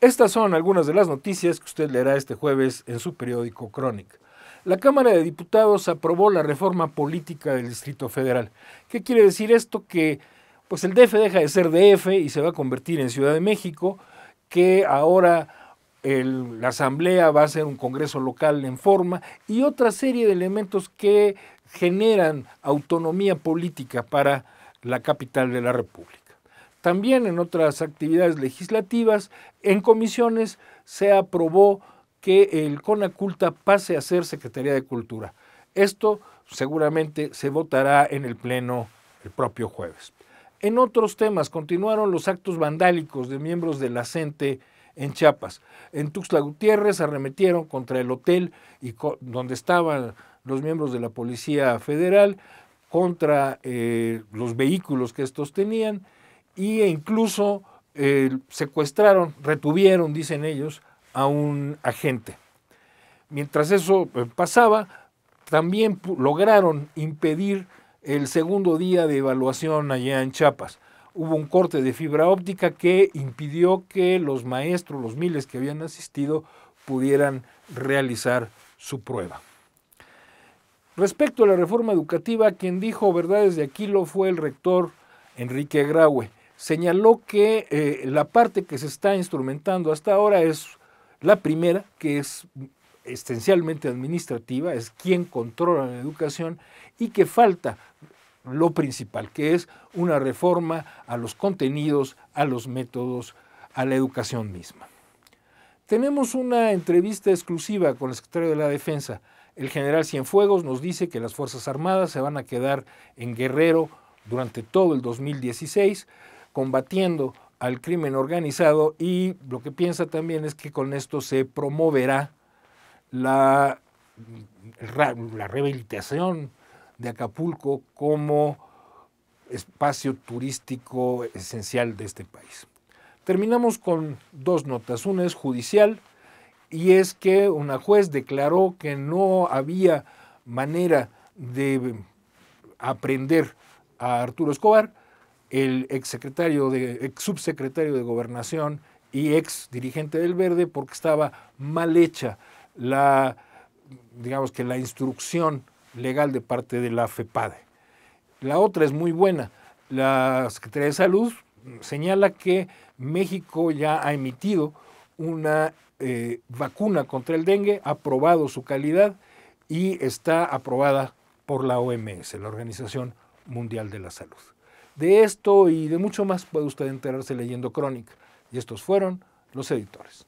Estas son algunas de las noticias que usted leerá este jueves en su periódico Crónica. La Cámara de Diputados aprobó la reforma política del Distrito Federal. ¿Qué quiere decir esto? Que pues el DF deja de ser DF y se va a convertir en Ciudad de México, que ahora la Asamblea va a ser un Congreso local en forma y otra serie de elementos que generan autonomía política para la capital de la República. También en otras actividades legislativas, en comisiones, se aprobó que el CONACULTA pase a ser Secretaría de Cultura. Esto seguramente se votará en el Pleno el propio jueves. En otros temas, continuaron los actos vandálicos de miembros de la CENTE en Chiapas. En Tuxtla Gutiérrez arremetieron contra el hotel y donde estaban los miembros de la Policía Federal contra eh, los vehículos que estos tenían e incluso eh, secuestraron, retuvieron, dicen ellos, a un agente. Mientras eso eh, pasaba, también lograron impedir el segundo día de evaluación allá en Chiapas. Hubo un corte de fibra óptica que impidió que los maestros, los miles que habían asistido, pudieran realizar su prueba. Respecto a la reforma educativa, quien dijo verdades de lo fue el rector Enrique Graue. Señaló que eh, la parte que se está instrumentando hasta ahora es la primera, que es esencialmente administrativa, es quien controla la educación y que falta lo principal, que es una reforma a los contenidos, a los métodos, a la educación misma. Tenemos una entrevista exclusiva con el secretario de la Defensa. El general Cienfuegos nos dice que las Fuerzas Armadas se van a quedar en Guerrero durante todo el 2016 combatiendo al crimen organizado y lo que piensa también es que con esto se promoverá la, rehabilitación de Acapulco como espacio turístico esencial de este país. Terminamos con dos notas. Una es judicial y es que una juez declaró que no había manera de aprender a Arturo Escobar, el exsecretario de, ex subsecretario de Gobernación y ex dirigente del Verde, porque estaba mal hecha la, digamos que la instrucción legal de parte de la FEPADE. La otra es muy buena. La Secretaría de Salud señala que México ya ha emitido una eh, vacuna contra el dengue, ha probado su calidad y está aprobada por la OMS, la Organización Mundial de la Salud. De esto y de mucho más puede usted enterarse leyendo Crónica. Y estos fueron los editores.